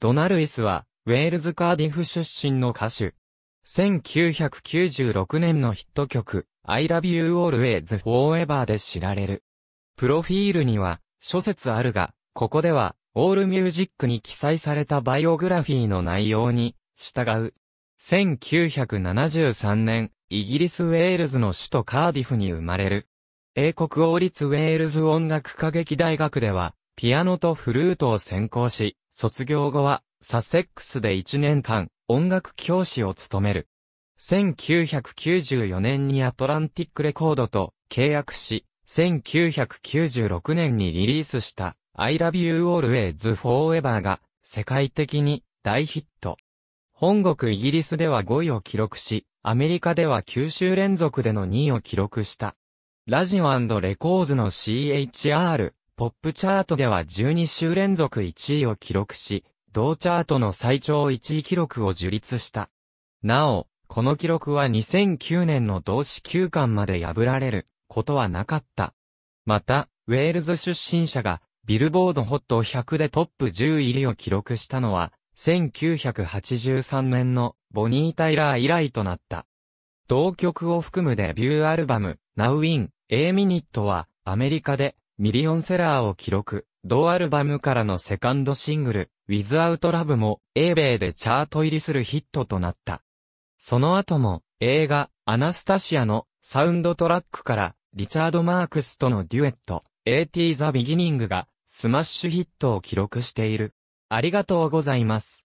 ドナルイスは、ウェールズカーディフ出身の歌手。1996年のヒット曲、I Love You Always Forever で知られる。プロフィールには、諸説あるが、ここでは、オールミュージックに記載されたバイオグラフィーの内容に、従う。1973年、イギリス・ウェールズの首都カーディフに生まれる。英国王立ウェールズ音楽歌劇大学では、ピアノとフルートを専攻し、卒業後は、サセックスで1年間、音楽教師を務める。1994年にアトランティックレコードと契約し、1996年にリリースした I Love You Always Forever が世界的に大ヒット。本国イギリスでは5位を記録し、アメリカでは9週連続での2位を記録した。ラジオレコーズの CHR ポップチャートでは12週連続1位を記録し、同チャートの最長1位記録を樹立した。なお、この記録は2009年の同志休館まで破られることはなかった。また、ウェールズ出身者がビルボードホット100でトップ10入りを記録したのは、1983年のボニー・タイラー以来となった。同曲を含むデビューアルバム、Now in A Minute はアメリカでミリオンセラーを記録。同アルバムからのセカンドシングル、Without Love も、英米でチャート入りするヒットとなった。その後も、映画、アナスタシアのサウンドトラックから、リチャード・マークスとのデュエット、AT The Beginning が、スマッシュヒットを記録している。ありがとうございます。